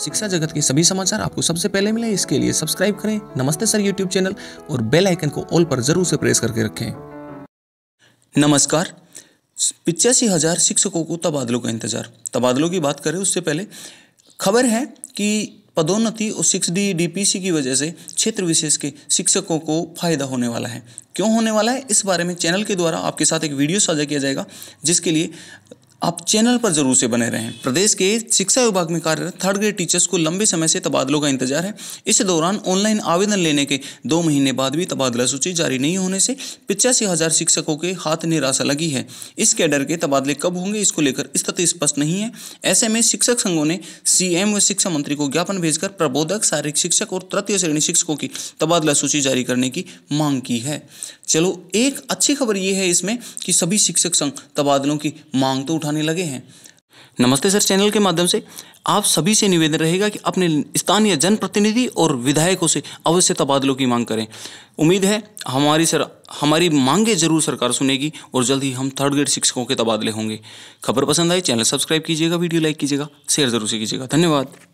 शिक्षा जगत के सभी समाचार आपको सबसे पहले मिले इसके लिए सब्सक्राइब करें नमस्ते सर यूट्यूब चैनल और बेल आइकन को ऑल पर जरूर से प्रेस करके रखें नमस्कार पिचासी हजार शिक्षकों को तबादलों का इंतजार तबादलों की बात करें उससे पहले खबर है कि पदोन्नति और सिक्स डी डीपीसी की वजह से क्षेत्र विशेष के शिक्षकों को फायदा होने वाला है क्यों होने वाला है इस बारे में चैनल के द्वारा आपके साथ एक वीडियो साझा किया जाएगा जिसके लिए आप चैनल पर जरूर से बने रहें प्रदेश के शिक्षा विभाग में कार्यरत थर्ड ग्रेड टीचर्स को लंबे समय से तबादलों का इंतजार है इस दौरान ऑनलाइन आवेदन लेने के दो महीने बाद भी तबादला सूची जारी नहीं होने से पिचासी हजार शिक्षकों के हाथ निराशा लगी है इस कैडर के तबादले कब होंगे इसको लेकर स्थिति स्पष्ट नहीं है ऐसे में शिक्षक संघों ने सीएम व शिक्षा मंत्री को ज्ञापन भेजकर प्रबोधक शारीरिक शिक्षक और तृतीय श्रेणी शिक्षकों की तबादला सूची जारी करने की मांग की है चलो एक अच्छी खबर ये है इसमें कि सभी शिक्षक संघ तबादलों की मांग तो उठा आने लगे हैं नमस्ते सर चैनल के माध्यम से आप सभी से निवेदन रहेगा कि अपने स्थानीय जनप्रतिनिधि और विधायकों से अवश्य तबादलों की मांग करें उम्मीद है हमारी सर हमारी मांगे जरूर सरकार सुनेगी और जल्द ही हम थर्ड ग्रेड शिक्षकों के तबादले होंगे खबर पसंद आई चैनल सब्सक्राइब कीजिएगा वीडियो लाइक कीजिएगा शेयर जरूर से कीजिएगा धन्यवाद